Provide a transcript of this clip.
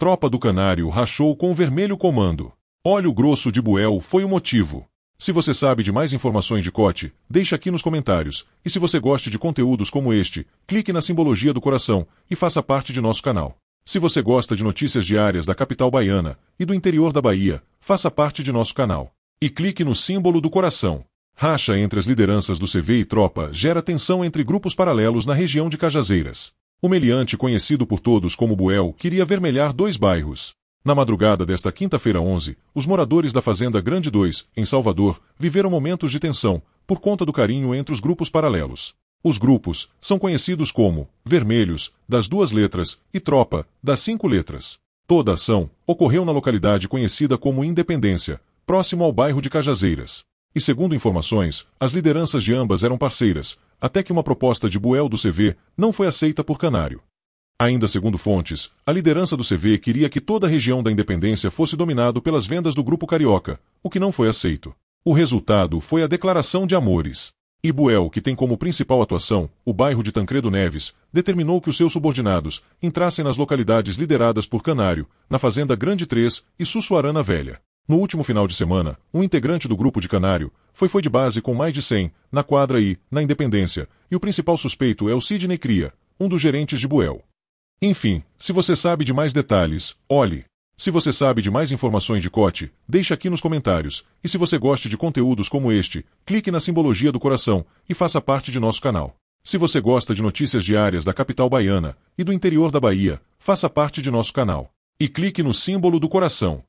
Tropa do Canário rachou com vermelho comando. Óleo grosso de Buel foi o motivo. Se você sabe de mais informações de Cote, deixe aqui nos comentários. E se você gosta de conteúdos como este, clique na simbologia do coração e faça parte de nosso canal. Se você gosta de notícias diárias da capital baiana e do interior da Bahia, faça parte de nosso canal. E clique no símbolo do coração. Racha entre as lideranças do CV e tropa gera tensão entre grupos paralelos na região de Cajazeiras. O meliante, conhecido por todos como Buel, queria vermelhar dois bairros. Na madrugada desta quinta-feira 11, os moradores da Fazenda Grande 2, em Salvador, viveram momentos de tensão, por conta do carinho entre os grupos paralelos. Os grupos são conhecidos como vermelhos, das duas letras, e tropa, das cinco letras. Toda a ação ocorreu na localidade conhecida como Independência, próximo ao bairro de Cajazeiras. E segundo informações, as lideranças de ambas eram parceiras, até que uma proposta de Buell do CV não foi aceita por Canário. Ainda segundo fontes, a liderança do CV queria que toda a região da Independência fosse dominado pelas vendas do grupo carioca, o que não foi aceito. O resultado foi a declaração de amores. E Buell, que tem como principal atuação o bairro de Tancredo Neves, determinou que os seus subordinados entrassem nas localidades lideradas por Canário, na Fazenda Grande 3 e Sussuarana Velha. No último final de semana, um integrante do grupo de Canário foi foi de base com mais de 100, na quadra I, na Independência, e o principal suspeito é o Sidney Cria, um dos gerentes de Buel. Enfim, se você sabe de mais detalhes, olhe. Se você sabe de mais informações de Cote, deixe aqui nos comentários, e se você gosta de conteúdos como este, clique na simbologia do coração e faça parte de nosso canal. Se você gosta de notícias diárias da capital baiana e do interior da Bahia, faça parte de nosso canal. E clique no símbolo do coração.